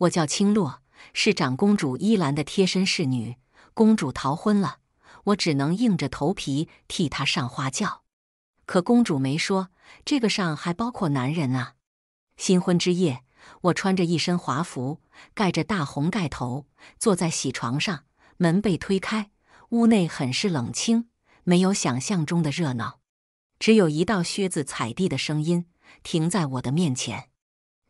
我叫青洛，是长公主依兰的贴身侍女。公主逃婚了，我只能硬着头皮替她上花轿。可公主没说，这个上还包括男人啊。新婚之夜，我穿着一身华服，盖着大红盖头，坐在喜床上。门被推开，屋内很是冷清，没有想象中的热闹，只有一道靴子踩地的声音停在我的面前。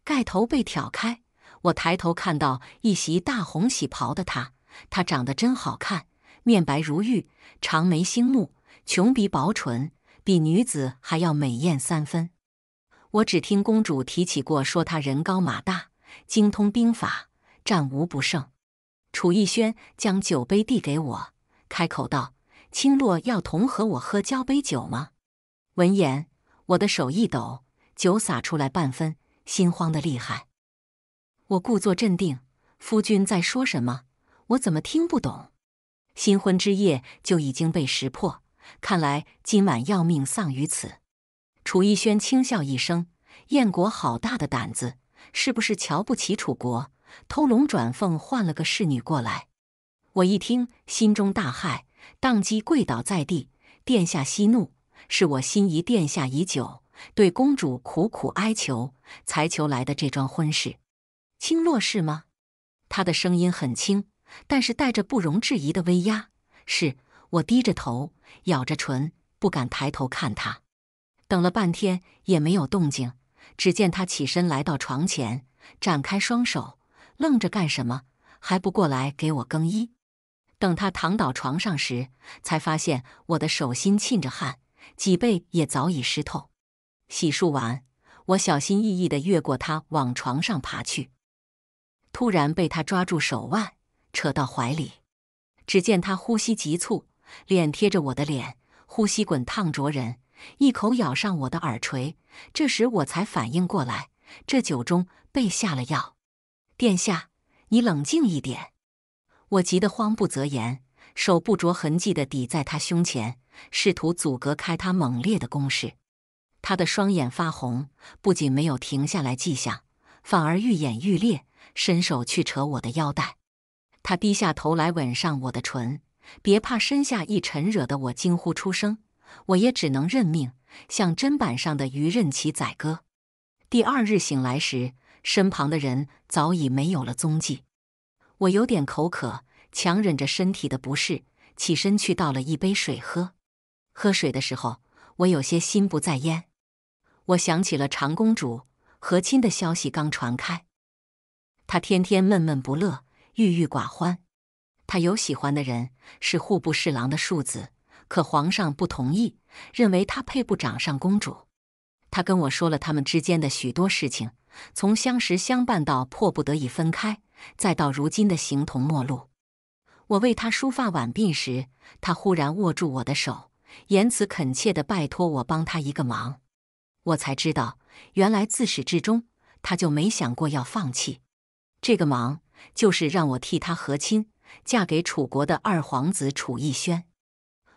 盖头被挑开。我抬头看到一袭大红喜袍的他，他长得真好看，面白如玉，长眉星目，琼鼻薄唇，比女子还要美艳三分。我只听公主提起过，说他人高马大，精通兵法，战无不胜。楚逸轩将酒杯递给我，开口道：“青洛要同和我喝交杯酒吗？”闻言，我的手一抖，酒洒出来半分，心慌的厉害。我故作镇定，夫君在说什么？我怎么听不懂？新婚之夜就已经被识破，看来今晚要命丧于此。楚逸轩轻笑一声：“燕国好大的胆子，是不是瞧不起楚国？偷龙转凤，换了个侍女过来。”我一听，心中大骇，当即跪倒在地：“殿下息怒，是我心仪殿下已久，对公主苦苦哀求，才求来的这桩婚事。”轻落是吗？他的声音很轻，但是带着不容置疑的威压。是我低着头，咬着唇，不敢抬头看他。等了半天也没有动静，只见他起身来到床前，展开双手。愣着干什么？还不过来给我更衣？等他躺倒床上时，才发现我的手心沁着汗，脊背也早已湿透。洗漱完，我小心翼翼地越过他，往床上爬去。突然被他抓住手腕，扯到怀里。只见他呼吸急促，脸贴着我的脸，呼吸滚烫灼人，一口咬上我的耳垂。这时我才反应过来，这酒中被下了药。殿下，你冷静一点！我急得慌不择言，手不着痕迹地抵在他胸前，试图阻隔开他猛烈的攻势。他的双眼发红，不仅没有停下来迹象，反而愈演愈烈。伸手去扯我的腰带，他低下头来吻上我的唇。别怕，身下一沉，惹得我惊呼出声。我也只能认命，像砧板上的鱼，任其宰割。第二日醒来时，身旁的人早已没有了踪迹。我有点口渴，强忍着身体的不适，起身去倒了一杯水喝。喝水的时候，我有些心不在焉。我想起了长公主和亲的消息刚传开。他天天闷闷不乐，郁郁寡欢。他有喜欢的人，是户部侍郎的庶子，可皇上不同意，认为他配不长上公主。他跟我说了他们之间的许多事情，从相识相伴到迫不得已分开，再到如今的形同陌路。我为他梳发挽鬓时，他忽然握住我的手，言辞恳切地拜托我帮他一个忙。我才知道，原来自始至终，他就没想过要放弃。这个忙就是让我替她和亲，嫁给楚国的二皇子楚逸轩。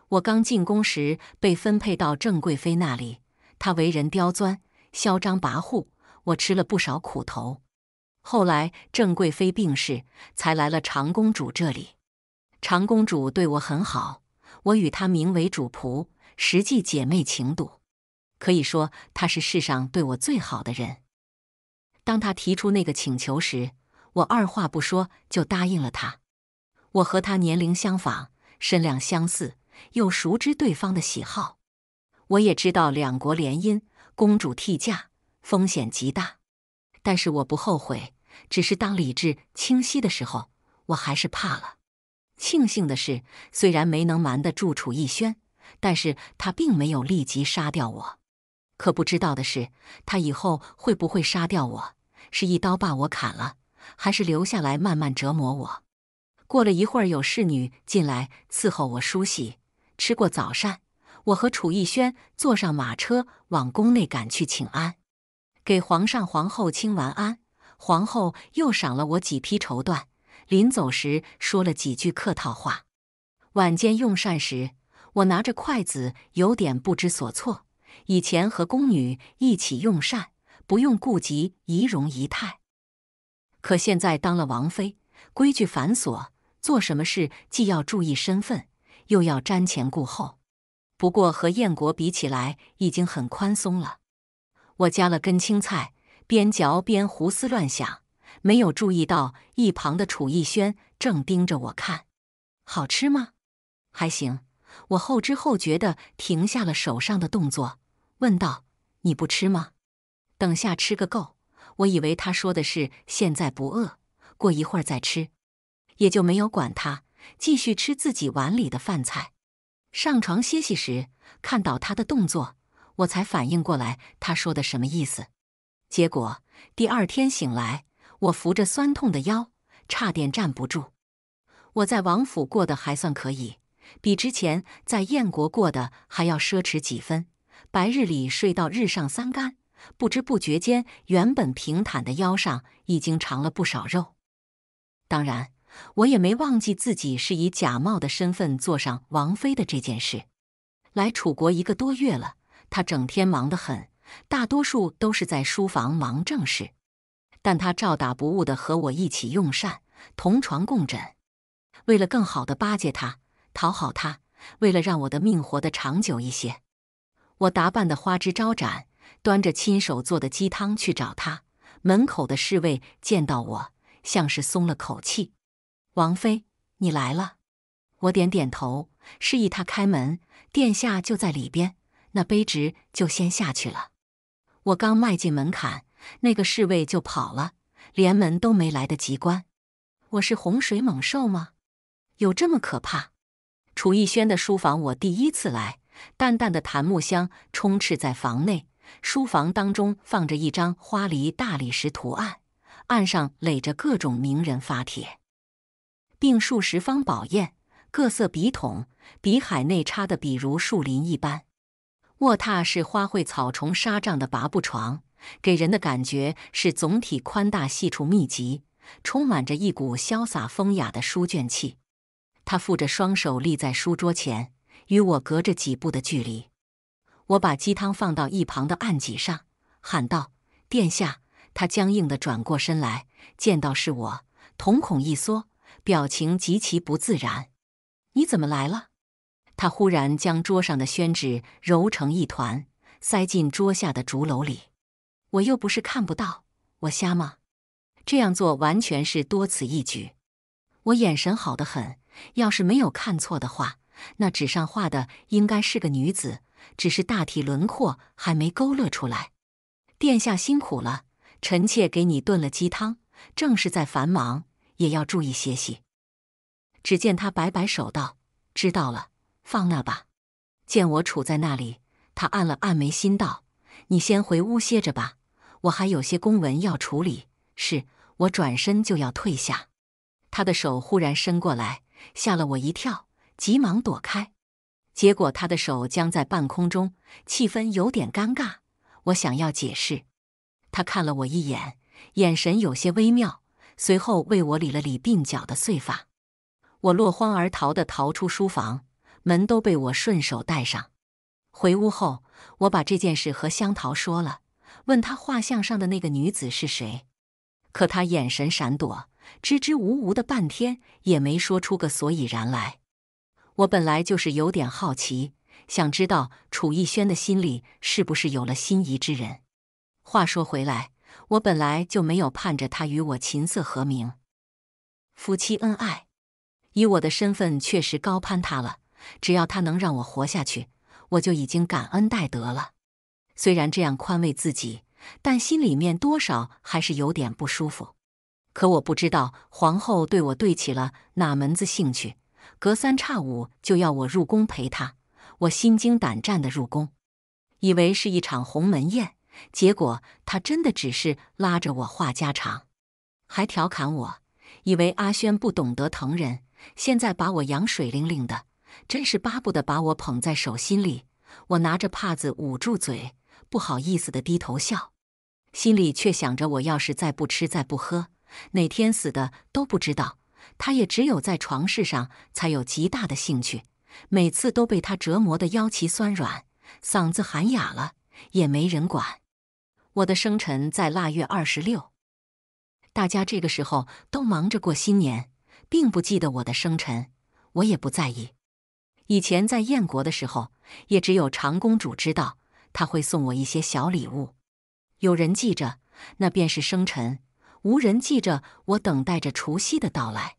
我刚进宫时被分配到郑贵妃那里，她为人刁钻、嚣张跋扈，我吃了不少苦头。后来郑贵妃病逝，才来了长公主这里。长公主对我很好，我与她名为主仆，实际姐妹情笃，可以说她是世上对我最好的人。当她提出那个请求时，我二话不说就答应了他。我和他年龄相仿，身量相似，又熟知对方的喜好。我也知道两国联姻，公主替嫁风险极大，但是我不后悔。只是当理智清晰的时候，我还是怕了。庆幸的是，虽然没能瞒得住楚逸轩，但是他并没有立即杀掉我。可不知道的是，他以后会不会杀掉我，是一刀把我砍了？还是留下来慢慢折磨我。过了一会儿，有侍女进来伺候我梳洗。吃过早膳，我和楚逸轩坐上马车往宫内赶去请安，给皇上、皇后请完安，皇后又赏了我几匹绸缎。临走时说了几句客套话。晚间用膳时，我拿着筷子有点不知所措。以前和宫女一起用膳，不用顾及仪容仪态。可现在当了王妃，规矩繁琐，做什么事既要注意身份，又要瞻前顾后。不过和燕国比起来，已经很宽松了。我夹了根青菜，边嚼边胡思乱想，没有注意到一旁的楚逸轩正盯着我看。好吃吗？还行。我后知后觉地停下了手上的动作，问道：“你不吃吗？等下吃个够。”我以为他说的是现在不饿，过一会儿再吃，也就没有管他，继续吃自己碗里的饭菜。上床歇息时，看到他的动作，我才反应过来他说的什么意思。结果第二天醒来，我扶着酸痛的腰，差点站不住。我在王府过得还算可以，比之前在燕国过的还要奢侈几分。白日里睡到日上三竿。不知不觉间，原本平坦的腰上已经长了不少肉。当然，我也没忘记自己是以假冒的身份坐上王妃的这件事。来楚国一个多月了，他整天忙得很，大多数都是在书房忙正事。但他照打不误的和我一起用膳，同床共枕。为了更好的巴结他，讨好他，为了让我的命活得长久一些，我打扮的花枝招展。端着亲手做的鸡汤去找他，门口的侍卫见到我，像是松了口气：“王妃，你来了。”我点点头，示意他开门。殿下就在里边，那卑职就先下去了。我刚迈进门槛，那个侍卫就跑了，连门都没来得及关。我是洪水猛兽吗？有这么可怕？楚逸轩的书房，我第一次来，淡淡的檀木香充斥在房内。书房当中放着一张花梨大理石图案，案上垒着各种名人发帖，并数十方宝砚、各色笔筒，笔海内插的，比如树林一般。卧榻是花卉草虫纱帐的拔布床，给人的感觉是总体宽大，细处密集，充满着一股潇洒风雅的书卷气。他负着双手立在书桌前，与我隔着几步的距离。我把鸡汤放到一旁的案几上，喊道：“殿下！”他僵硬地转过身来，见到是我，瞳孔一缩，表情极其不自然。“你怎么来了？”他忽然将桌上的宣纸揉成一团，塞进桌下的竹篓里。我又不是看不到，我瞎吗？这样做完全是多此一举。我眼神好得很，要是没有看错的话，那纸上画的应该是个女子。只是大体轮廓还没勾勒出来，殿下辛苦了，臣妾给你炖了鸡汤，正是在繁忙，也要注意歇息。只见他摆摆手道：“知道了，放那吧。”见我杵在那里，他按了按眉，心道：“你先回屋歇着吧，我还有些公文要处理。”是，我转身就要退下，他的手忽然伸过来，吓了我一跳，急忙躲开。结果他的手僵在半空中，气氛有点尴尬。我想要解释，他看了我一眼，眼神有些微妙，随后为我理了理鬓角的碎发。我落荒而逃地逃出书房，门都被我顺手带上。回屋后，我把这件事和香桃说了，问他画像上的那个女子是谁，可他眼神闪躲，支支吾吾的半天也没说出个所以然来。我本来就是有点好奇，想知道楚逸轩的心里是不是有了心仪之人。话说回来，我本来就没有盼着他与我琴瑟和鸣、夫妻恩爱。以我的身份，确实高攀他了。只要他能让我活下去，我就已经感恩戴德了。虽然这样宽慰自己，但心里面多少还是有点不舒服。可我不知道皇后对我对起了哪门子兴趣。隔三差五就要我入宫陪他，我心惊胆战的入宫，以为是一场鸿门宴，结果他真的只是拉着我话家常，还调侃我以为阿轩不懂得疼人，现在把我养水灵灵的，真是巴不得把我捧在手心里。我拿着帕子捂住嘴，不好意思的低头笑，心里却想着，我要是再不吃再不喝，哪天死的都不知道。他也只有在床事上才有极大的兴趣，每次都被他折磨的腰脊酸软，嗓子喊哑了也没人管。我的生辰在腊月二十六，大家这个时候都忙着过新年，并不记得我的生辰，我也不在意。以前在燕国的时候，也只有长公主知道，她会送我一些小礼物。有人记着，那便是生辰；无人记着，我等待着除夕的到来。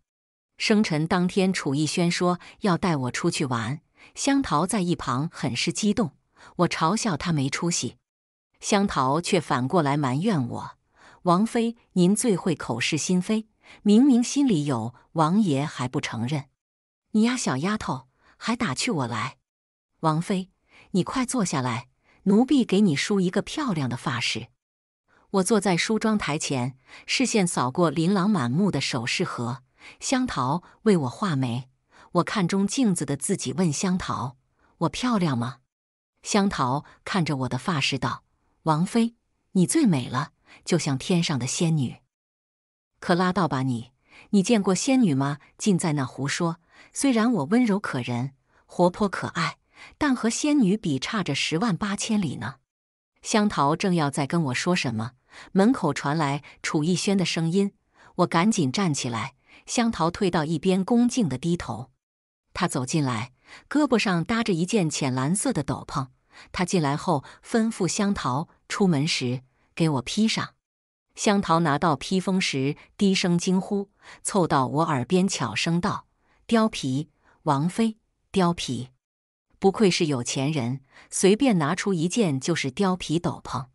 生辰当天，楚逸轩说要带我出去玩，香桃在一旁很是激动。我嘲笑他没出息，香桃却反过来埋怨我：“王妃，您最会口是心非，明明心里有王爷还不承认。你呀，小丫头，还打趣我来。王妃，你快坐下来，奴婢给你梳一个漂亮的发饰。”我坐在梳妆台前，视线扫过琳琅满目的首饰盒。香桃为我画眉，我看中镜子的自己，问香桃：“我漂亮吗？”香桃看着我的发饰道：“王妃，你最美了，就像天上的仙女。”可拉倒吧你！你见过仙女吗？尽在那胡说。虽然我温柔可人，活泼可爱，但和仙女比差着十万八千里呢。香桃正要再跟我说什么，门口传来楚逸轩的声音，我赶紧站起来。香桃退到一边，恭敬的低头。他走进来，胳膊上搭着一件浅蓝色的斗篷。他进来后，吩咐香桃出门时给我披上。香桃拿到披风时，低声惊呼，凑到我耳边悄声道：“貂皮，王妃，貂皮。”不愧是有钱人，随便拿出一件就是貂皮斗篷。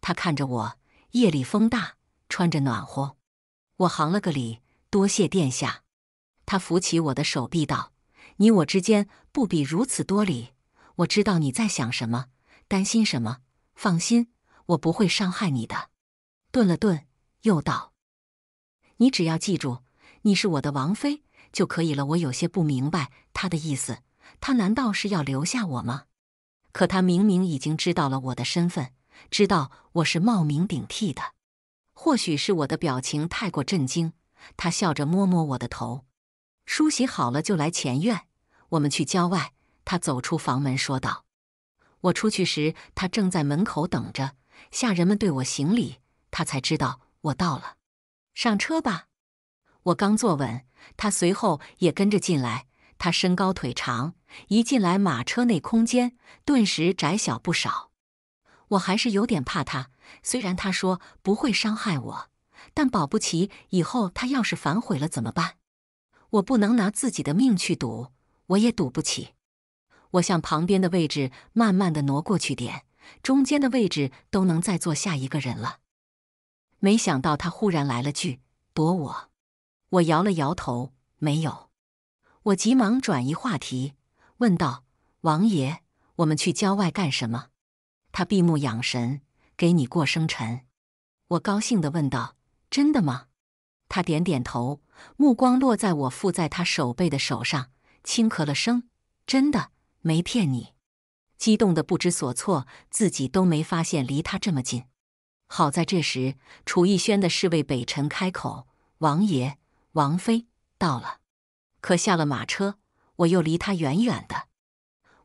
他看着我，夜里风大，穿着暖和。我行了个礼。多谢殿下，他扶起我的手臂，道：“你我之间不比如此多礼。我知道你在想什么，担心什么。放心，我不会伤害你的。”顿了顿，又道：“你只要记住，你是我的王妃就可以了。”我有些不明白他的意思，他难道是要留下我吗？可他明明已经知道了我的身份，知道我是冒名顶替的。或许是我的表情太过震惊。他笑着摸摸我的头，梳洗好了就来前院。我们去郊外。他走出房门说道：“我出去时，他正在门口等着。下人们对我行礼，他才知道我到了。上车吧。”我刚坐稳，他随后也跟着进来。他身高腿长，一进来马车内空间顿时窄小不少。我还是有点怕他，虽然他说不会伤害我。但保不齐以后他要是反悔了怎么办？我不能拿自己的命去赌，我也赌不起。我向旁边的位置慢慢的挪过去点，中间的位置都能再坐下一个人了。没想到他忽然来了句：“躲我！”我摇了摇头，没有。我急忙转移话题，问道：“王爷，我们去郊外干什么？”他闭目养神，给你过生辰。我高兴的问道。真的吗？他点点头，目光落在我附在他手背的手上，轻咳了声：“真的，没骗你。”激动的不知所措，自己都没发现离他这么近。好在这时，楚逸轩的侍卫北辰开口：“王爷、王妃到了。”可下了马车，我又离他远远的。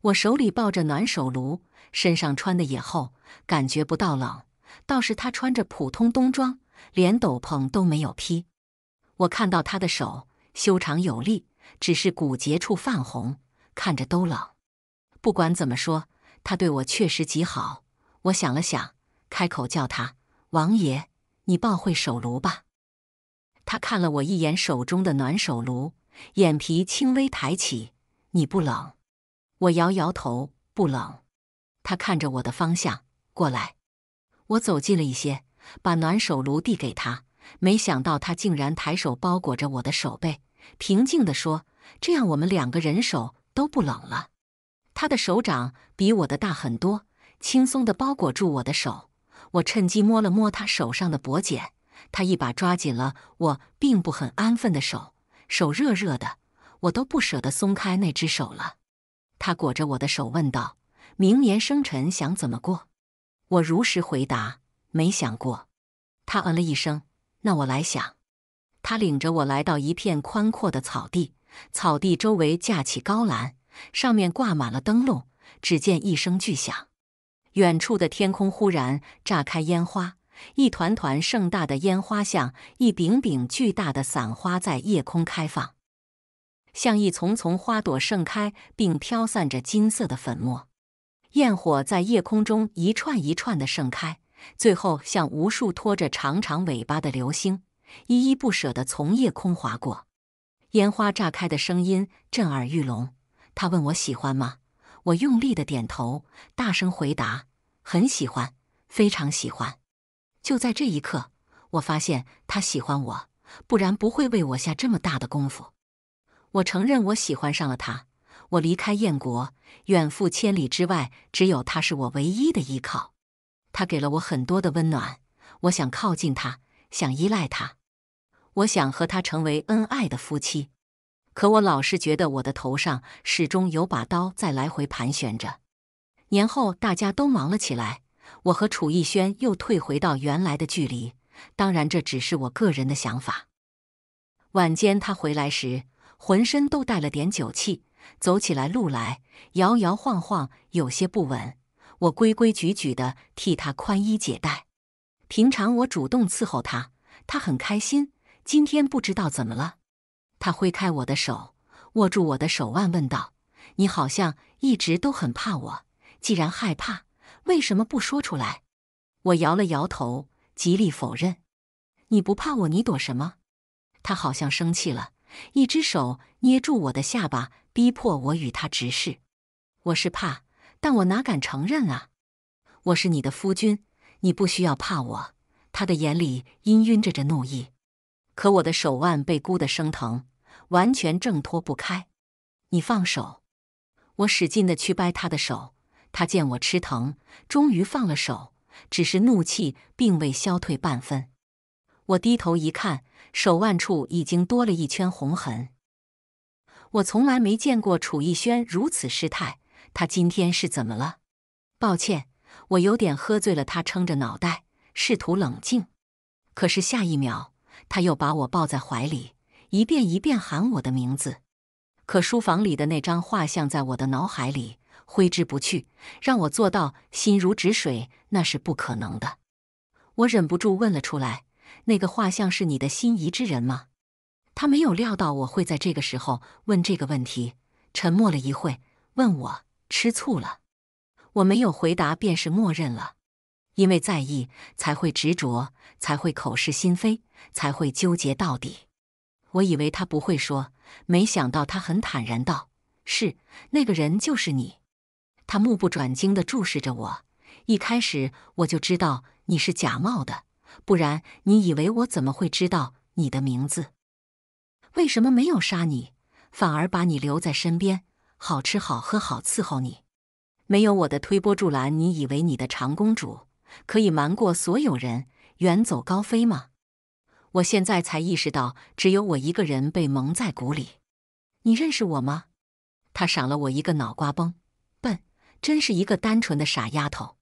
我手里抱着暖手炉，身上穿的也厚，感觉不到冷，倒是他穿着普通冬装。连斗篷都没有披，我看到他的手修长有力，只是骨节处泛红，看着都冷。不管怎么说，他对我确实极好。我想了想，开口叫他：“王爷，你抱会手炉吧。”他看了我一眼，手中的暖手炉，眼皮轻微抬起：“你不冷？”我摇摇头：“不冷。”他看着我的方向，过来。我走近了一些。把暖手炉递给他，没想到他竟然抬手包裹着我的手背，平静地说：“这样我们两个人手都不冷了。”他的手掌比我的大很多，轻松地包裹住我的手。我趁机摸了摸他手上的薄茧，他一把抓紧了我并不很安分的手，手热热的，我都不舍得松开那只手了。他裹着我的手问道：“明年生辰想怎么过？”我如实回答。没想过，他嗯了一声。那我来想。他领着我来到一片宽阔的草地，草地周围架起高栏，上面挂满了灯笼。只见一声巨响，远处的天空忽然炸开烟花，一团团盛大的烟花像一柄柄巨大的伞花在夜空开放，像一丛丛花朵盛开，并飘散着金色的粉末。焰火在夜空中一串一串的盛开。最后，像无数拖着长长尾巴的流星，依依不舍地从夜空划过。烟花炸开的声音震耳欲聋。他问我喜欢吗？我用力的点头，大声回答：“很喜欢，非常喜欢。”就在这一刻，我发现他喜欢我，不然不会为我下这么大的功夫。我承认，我喜欢上了他。我离开燕国，远赴千里之外，只有他是我唯一的依靠。他给了我很多的温暖，我想靠近他，想依赖他，我想和他成为恩爱的夫妻。可我老是觉得我的头上始终有把刀在来回盘旋着。年后大家都忙了起来，我和楚逸轩又退回到原来的距离。当然，这只是我个人的想法。晚间他回来时，浑身都带了点酒气，走起来路来摇摇晃晃，有些不稳。我规规矩矩的替他宽衣解带，平常我主动伺候他，他很开心。今天不知道怎么了，他挥开我的手，握住我的手腕，问道：“你好像一直都很怕我，既然害怕，为什么不说出来？”我摇了摇头，极力否认：“你不怕我，你躲什么？”他好像生气了，一只手捏住我的下巴，逼迫我与他直视：“我是怕。”但我哪敢承认啊！我是你的夫君，你不需要怕我。他的眼里氤氲着着怒意，可我的手腕被箍得生疼，完全挣脱不开。你放手！我使劲的去掰他的手，他见我吃疼，终于放了手，只是怒气并未消退半分。我低头一看，手腕处已经多了一圈红痕。我从来没见过楚逸轩如此失态。他今天是怎么了？抱歉，我有点喝醉了。他撑着脑袋，试图冷静，可是下一秒，他又把我抱在怀里，一遍一遍喊我的名字。可书房里的那张画像在我的脑海里挥之不去，让我做到心如止水那是不可能的。我忍不住问了出来：“那个画像是你的心仪之人吗？”他没有料到我会在这个时候问这个问题，沉默了一会，问我。吃醋了，我没有回答，便是默认了。因为在意，才会执着，才会口是心非，才会纠结到底。我以为他不会说，没想到他很坦然道：“是那个人，就是你。”他目不转睛的注视着我。一开始我就知道你是假冒的，不然你以为我怎么会知道你的名字？为什么没有杀你，反而把你留在身边？好吃好喝好伺候你，没有我的推波助澜，你以为你的长公主可以瞒过所有人远走高飞吗？我现在才意识到，只有我一个人被蒙在鼓里。你认识我吗？他赏了我一个脑瓜崩，笨，真是一个单纯的傻丫头。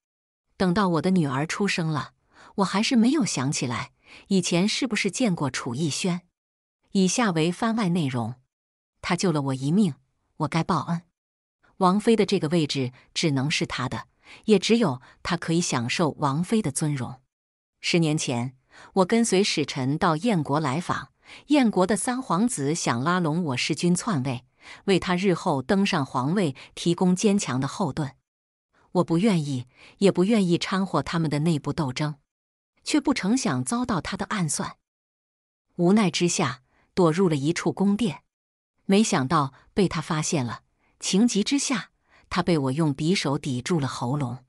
等到我的女儿出生了，我还是没有想起来以前是不是见过楚逸轩。以下为番外内容，他救了我一命。我该报恩，王妃的这个位置只能是他的，也只有他可以享受王妃的尊荣。十年前，我跟随使臣到燕国来访，燕国的三皇子想拉拢我弑君篡位，为他日后登上皇位提供坚强的后盾。我不愿意，也不愿意掺和他们的内部斗争，却不成想遭到他的暗算，无奈之下，躲入了一处宫殿。没想到被他发现了，情急之下，他被我用匕首抵住了喉咙，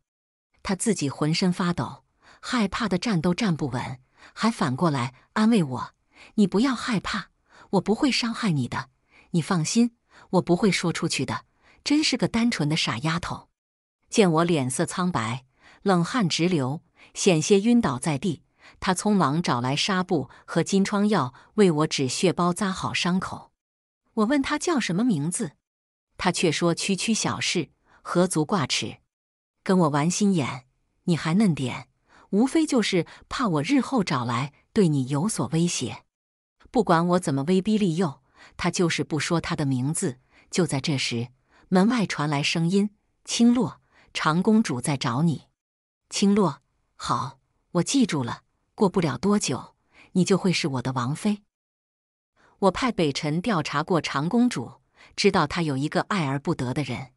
他自己浑身发抖，害怕的站都站不稳，还反过来安慰我：“你不要害怕，我不会伤害你的，你放心，我不会说出去的。”真是个单纯的傻丫头。见我脸色苍白，冷汗直流，险些晕倒在地，他匆忙找来纱布和金疮药，为我止血、包扎好伤口。我问他叫什么名字，他却说区区小事，何足挂齿，跟我玩心眼，你还嫩点，无非就是怕我日后找来对你有所威胁。不管我怎么威逼利诱，他就是不说他的名字。就在这时，门外传来声音：“青洛，长公主在找你。”青洛，好，我记住了。过不了多久，你就会是我的王妃。我派北辰调查过长公主，知道她有一个爱而不得的人。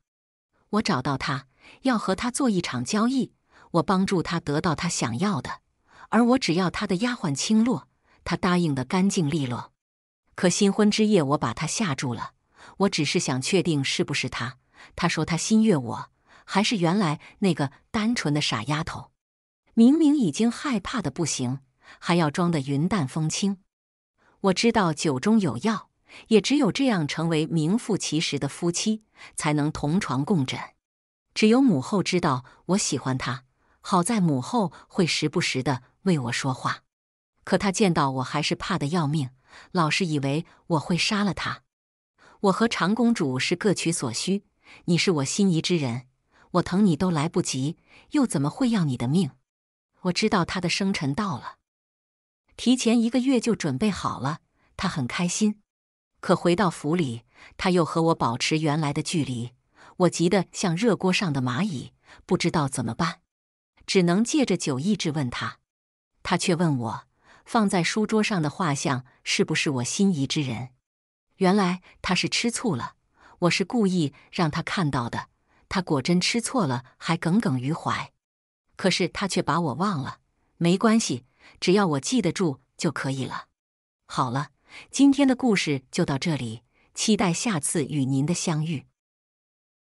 我找到他，要和他做一场交易。我帮助他得到他想要的，而我只要他的丫鬟青洛。他答应的干净利落。可新婚之夜，我把她吓住了。我只是想确定是不是他。他说他心悦我，还是原来那个单纯的傻丫头。明明已经害怕的不行，还要装得云淡风轻。我知道酒中有药，也只有这样，成为名副其实的夫妻，才能同床共枕。只有母后知道我喜欢她，好在母后会时不时的为我说话。可他见到我还是怕得要命，老是以为我会杀了他。我和长公主是各取所需，你是我心仪之人，我疼你都来不及，又怎么会要你的命？我知道他的生辰到了。提前一个月就准备好了，他很开心。可回到府里，他又和我保持原来的距离。我急得像热锅上的蚂蚁，不知道怎么办，只能借着酒意质问他。他却问我放在书桌上的画像是不是我心仪之人。原来他是吃醋了，我是故意让他看到的。他果真吃错了，还耿耿于怀。可是他却把我忘了，没关系。只要我记得住就可以了。好了，今天的故事就到这里，期待下次与您的相遇。